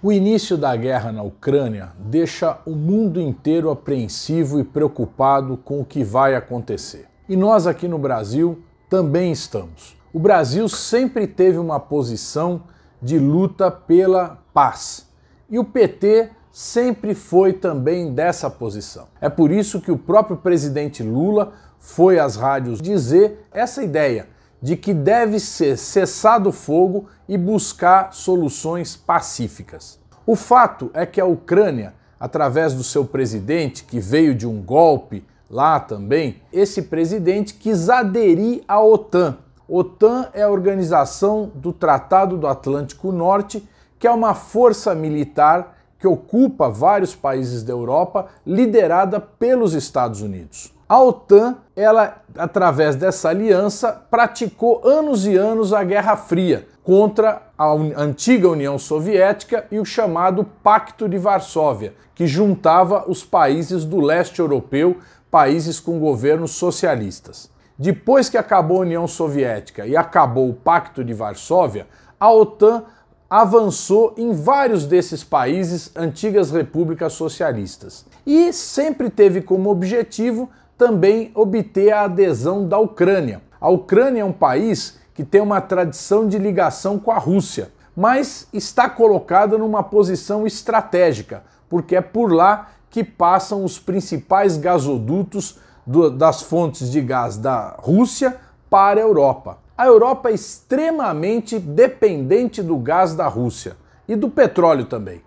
O início da guerra na Ucrânia deixa o mundo inteiro apreensivo e preocupado com o que vai acontecer. E nós aqui no Brasil também estamos. O Brasil sempre teve uma posição de luta pela paz. E o PT sempre foi também dessa posição. É por isso que o próprio presidente Lula foi às rádios dizer essa ideia de que deve ser cessado o fogo e buscar soluções pacíficas. O fato é que a Ucrânia, através do seu presidente, que veio de um golpe lá também, esse presidente quis aderir à OTAN. OTAN é a organização do Tratado do Atlântico Norte, que é uma força militar que ocupa vários países da Europa, liderada pelos Estados Unidos. A OTAN, ela, através dessa aliança, praticou anos e anos a Guerra Fria contra a antiga União Soviética e o chamado Pacto de Varsóvia, que juntava os países do leste europeu, países com governos socialistas. Depois que acabou a União Soviética e acabou o Pacto de Varsóvia, a OTAN avançou em vários desses países, antigas repúblicas socialistas, e sempre teve como objetivo também obter a adesão da Ucrânia. A Ucrânia é um país que tem uma tradição de ligação com a Rússia, mas está colocada numa posição estratégica, porque é por lá que passam os principais gasodutos do, das fontes de gás da Rússia para a Europa. A Europa é extremamente dependente do gás da Rússia e do petróleo também.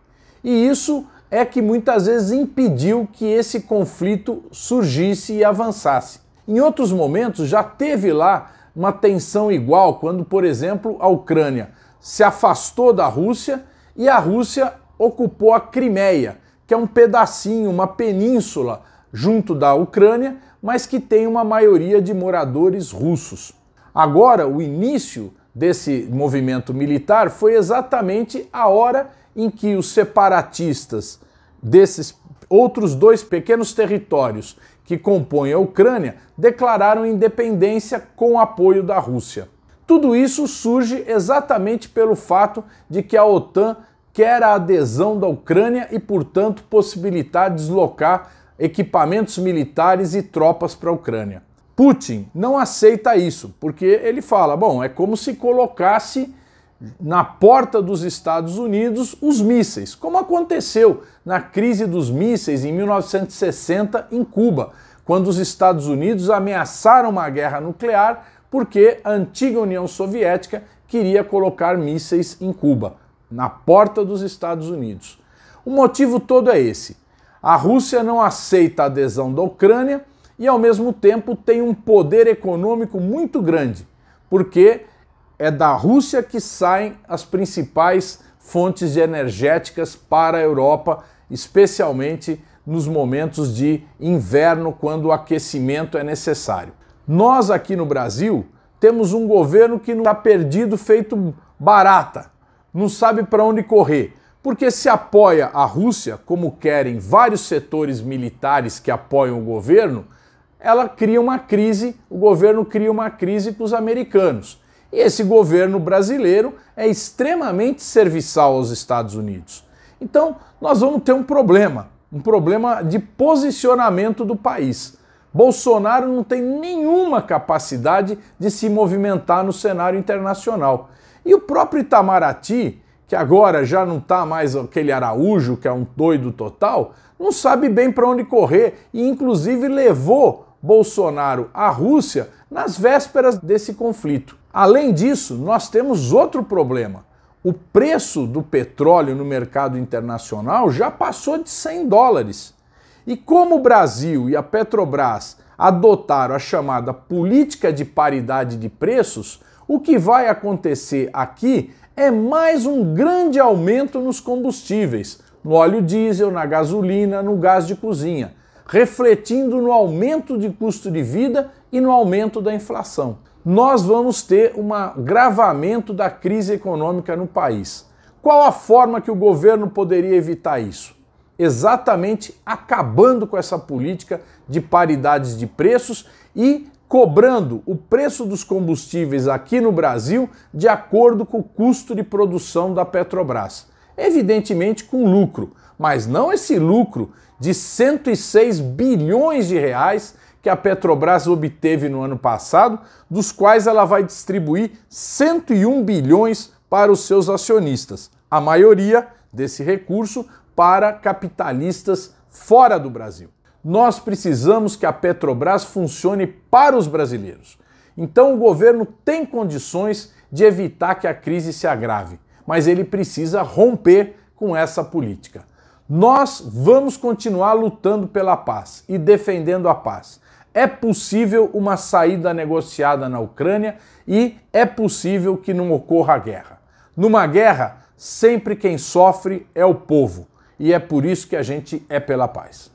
E isso é que muitas vezes impediu que esse conflito surgisse e avançasse. Em outros momentos já teve lá uma tensão igual, quando, por exemplo, a Ucrânia se afastou da Rússia e a Rússia ocupou a Crimeia, que é um pedacinho, uma península junto da Ucrânia, mas que tem uma maioria de moradores russos. Agora, o início desse movimento militar foi exatamente a hora em que os separatistas desses outros dois pequenos territórios que compõem a Ucrânia declararam independência com apoio da Rússia. Tudo isso surge exatamente pelo fato de que a OTAN quer a adesão da Ucrânia e, portanto, possibilitar deslocar equipamentos militares e tropas para a Ucrânia. Putin não aceita isso, porque ele fala: bom, é como se colocasse na porta dos Estados Unidos os mísseis, como aconteceu na crise dos mísseis em 1960 em Cuba, quando os Estados Unidos ameaçaram uma guerra nuclear porque a antiga União Soviética queria colocar mísseis em Cuba, na porta dos Estados Unidos. O motivo todo é esse. A Rússia não aceita a adesão da Ucrânia e, ao mesmo tempo, tem um poder econômico muito grande, porque é da Rússia que saem as principais fontes energéticas para a Europa, especialmente nos momentos de inverno, quando o aquecimento é necessário. Nós aqui no Brasil temos um governo que não está perdido, feito barata, não sabe para onde correr, porque se apoia a Rússia, como querem vários setores militares que apoiam o governo, ela cria uma crise, o governo cria uma crise com os americanos. E esse governo brasileiro é extremamente serviçal aos Estados Unidos. Então, nós vamos ter um problema, um problema de posicionamento do país. Bolsonaro não tem nenhuma capacidade de se movimentar no cenário internacional. E o próprio Itamaraty, que agora já não está mais aquele Araújo, que é um doido total, não sabe bem para onde correr e, inclusive, levou Bolsonaro à Rússia nas vésperas desse conflito. Além disso, nós temos outro problema. O preço do petróleo no mercado internacional já passou de 100 dólares. E como o Brasil e a Petrobras adotaram a chamada política de paridade de preços, o que vai acontecer aqui é mais um grande aumento nos combustíveis, no óleo diesel, na gasolina, no gás de cozinha, refletindo no aumento de custo de vida e no aumento da inflação nós vamos ter um agravamento da crise econômica no país. Qual a forma que o governo poderia evitar isso? Exatamente acabando com essa política de paridades de preços e cobrando o preço dos combustíveis aqui no Brasil de acordo com o custo de produção da Petrobras. Evidentemente com lucro, mas não esse lucro de 106 bilhões de reais que a Petrobras obteve no ano passado, dos quais ela vai distribuir 101 bilhões para os seus acionistas, a maioria desse recurso para capitalistas fora do Brasil. Nós precisamos que a Petrobras funcione para os brasileiros. Então o governo tem condições de evitar que a crise se agrave, mas ele precisa romper com essa política. Nós vamos continuar lutando pela paz e defendendo a paz. É possível uma saída negociada na Ucrânia e é possível que não ocorra guerra. Numa guerra, sempre quem sofre é o povo e é por isso que a gente é pela paz.